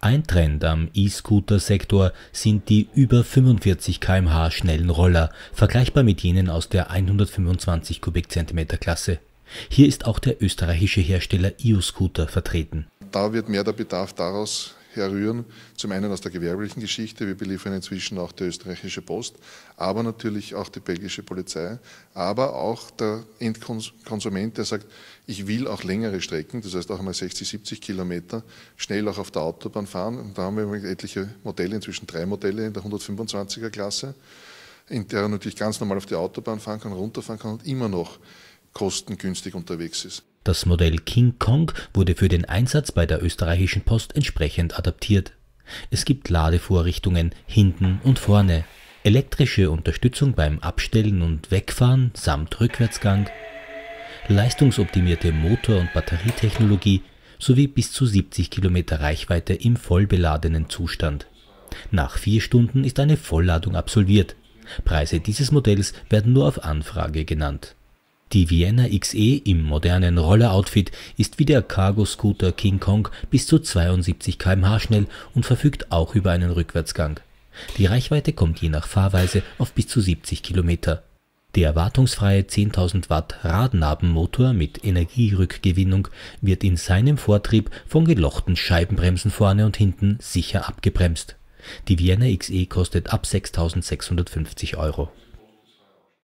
Ein Trend am E-Scooter-Sektor sind die über 45 km/h schnellen Roller, vergleichbar mit jenen aus der 125 Kubikzentimeter Klasse. Hier ist auch der österreichische Hersteller IO-Scooter e vertreten. Da wird mehr der Bedarf daraus herrühren. Zum einen aus der gewerblichen Geschichte, wir beliefern inzwischen auch die österreichische Post, aber natürlich auch die belgische Polizei, aber auch der Endkonsument, der sagt, ich will auch längere Strecken, das heißt auch einmal 60, 70 Kilometer, schnell auch auf der Autobahn fahren. Und da haben wir etliche Modelle, inzwischen drei Modelle in der 125er Klasse, in der er natürlich ganz normal auf die Autobahn fahren kann, runterfahren kann und immer noch kostengünstig unterwegs ist. Das Modell King Kong wurde für den Einsatz bei der österreichischen Post entsprechend adaptiert. Es gibt Ladevorrichtungen hinten und vorne, elektrische Unterstützung beim Abstellen und Wegfahren samt Rückwärtsgang, leistungsoptimierte Motor- und Batterietechnologie sowie bis zu 70 Kilometer Reichweite im vollbeladenen Zustand. Nach vier Stunden ist eine Vollladung absolviert. Preise dieses Modells werden nur auf Anfrage genannt. Die Vienna XE im modernen Rolleroutfit ist wie der Cargo-Scooter King Kong bis zu 72 km/h schnell und verfügt auch über einen Rückwärtsgang. Die Reichweite kommt je nach Fahrweise auf bis zu 70 km. Der wartungsfreie 10.000 Watt Radnabenmotor mit Energierückgewinnung wird in seinem Vortrieb von gelochten Scheibenbremsen vorne und hinten sicher abgebremst. Die Vienna XE kostet ab 6.650 Euro.